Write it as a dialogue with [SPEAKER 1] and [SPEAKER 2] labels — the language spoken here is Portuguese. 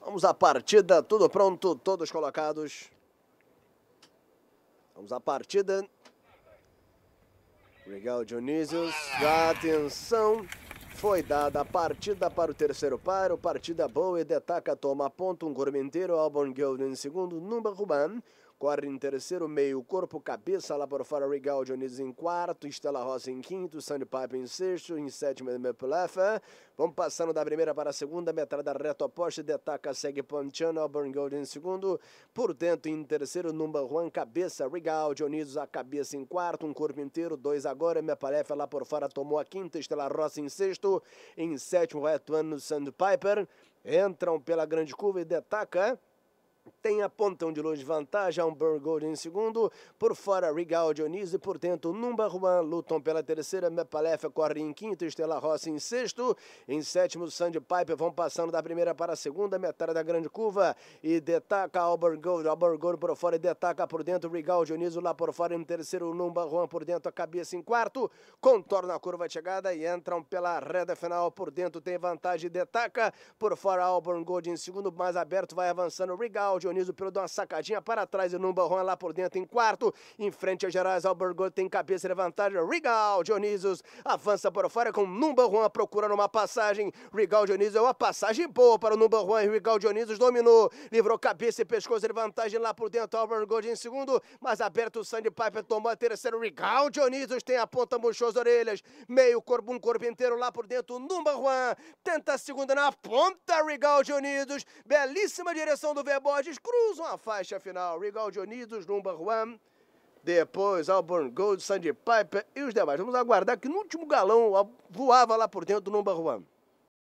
[SPEAKER 1] Vamos à partida, tudo pronto, todos colocados. Vamos à partida. Miguel Dionísios, atenção, foi dada a partida para o terceiro paro, partida boa, e destaca toma ponto, um gormenteiro, Albon Golden em segundo, Numba Ruban, Corre em terceiro, meio corpo, cabeça lá por fora, Regal Dionísio em quarto, Estela Rosa em quinto, Sandy em sexto, em sétimo, Meplefa. Vamos passando da primeira para a segunda, metrada reta oposta, Detaca segue ponteando, Auburn Gold em segundo, por dentro em terceiro, Numba Juan, cabeça, Regal Dionísio a cabeça em quarto, um corpo inteiro, dois agora, Meplefa lá por fora tomou a quinta, Estela Rosa em sexto, em sétimo, Retuano Sandy Piper. Entram pela grande curva e detaca tem a Pontão de Luz vantagem, Hamburg Gold em segundo, por fora Rigal Dionísio, por dentro Numba Juan, Luton pela terceira, Mepalef corre em quinto, Estela Rossi em sexto, em sétimo Sandy Piper vão passando da primeira para a segunda, metade da grande curva e detaca Auburn Gold, Auburn Gold por fora e detaca por dentro Rigal Dionísio lá por fora em terceiro, Numba Juan por dentro, a cabeça em quarto, contorna a curva de chegada e entram pela reta final por dentro, tem vantagem detaca, por fora Auburn Gold em segundo, mais aberto vai avançando Rigal Dionísio, Dionísio pelo dá uma sacadinha para trás e Numbarron lá por dentro em quarto. Em frente a Gerais Albergo tem cabeça levantada. Rigal Dionísios avança para fora com Juan procurando uma passagem. Rigal Dionísio é uma passagem boa para o Numbarron. Rigal Dionísios dominou, livrou cabeça e pescoço de vantagem lá por dentro. Albergo em segundo, mas aberto o Sandy Piper tomou a terceira. Rigal Dionísios tem a ponta murchou as orelhas. Meio corpo, um corpo inteiro lá por dentro. Juan tenta a segunda na ponta. Rigal Dionísios, belíssima direção do Vebord cruzam a faixa final. Regal Unidos, Number One. Depois, Auburn Gold, Sandy Piper e os demais. Vamos aguardar que no último galão voava lá por dentro do Number One.